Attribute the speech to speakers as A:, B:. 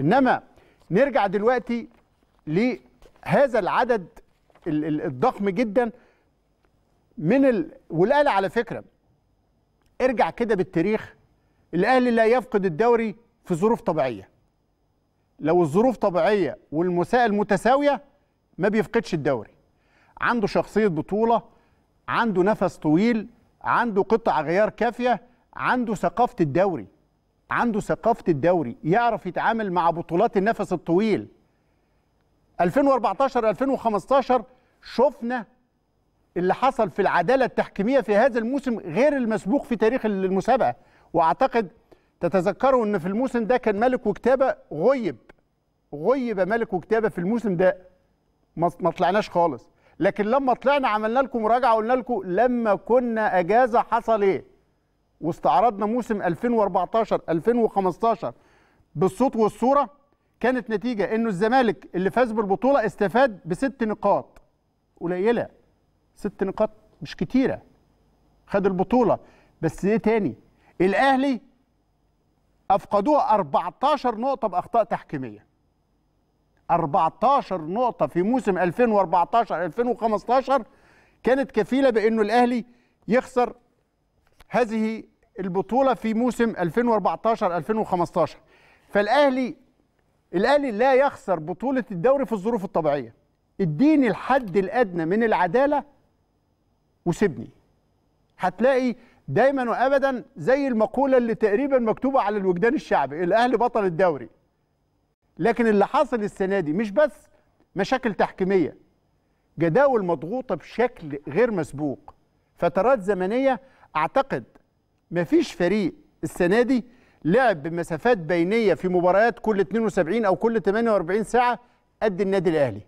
A: انما نرجع دلوقتي لهذا العدد الضخم جدا من ال... والاهلي على فكره ارجع كده بالتاريخ الاهلي لا يفقد الدوري في ظروف طبيعيه لو الظروف طبيعيه والمسائل متساويه ما بيفقدش الدوري عنده شخصيه بطوله عنده نفس طويل عنده قطع غيار كافيه عنده ثقافه الدوري عنده ثقافه الدوري يعرف يتعامل مع بطولات النفس الطويل 2014 2015 شفنا اللي حصل في العداله التحكيميه في هذا الموسم غير المسبوق في تاريخ المسابقه واعتقد تتذكروا ان في الموسم ده كان ملك وكتابه غيب غيب ملك وكتابه في الموسم ده ما طلعناش خالص لكن لما طلعنا عملنا لكم مراجعه وقلنا لكم لما كنا اجازه حصل ايه واستعرضنا موسم 2014 2015 بالصوت والصوره كانت نتيجه انه الزمالك اللي فاز بالبطوله استفاد بست نقاط قليله ست نقاط مش كتيره خد البطوله بس ايه تاني الاهلي افقدوه 14 نقطه باخطاء تحكيميه 14 نقطه في موسم 2014 2015 كانت كفيله بانه الاهلي يخسر هذه البطوله في موسم 2014 2015 فالاهلي الاهلي لا يخسر بطوله الدوري في الظروف الطبيعيه اديني الحد الادنى من العداله وسيبني هتلاقي دايما وابدا زي المقوله اللي تقريبا مكتوبه على الوجدان الشعبي الاهلي بطل الدوري لكن اللي حاصل السنه دي مش بس مشاكل تحكيميه جداول مضغوطه بشكل غير مسبوق فترات زمنيه اعتقد مفيش فريق السنه دي لعب بمسافات بينيه في مباريات كل 72 او كل 48 ساعه قد النادي الاهلي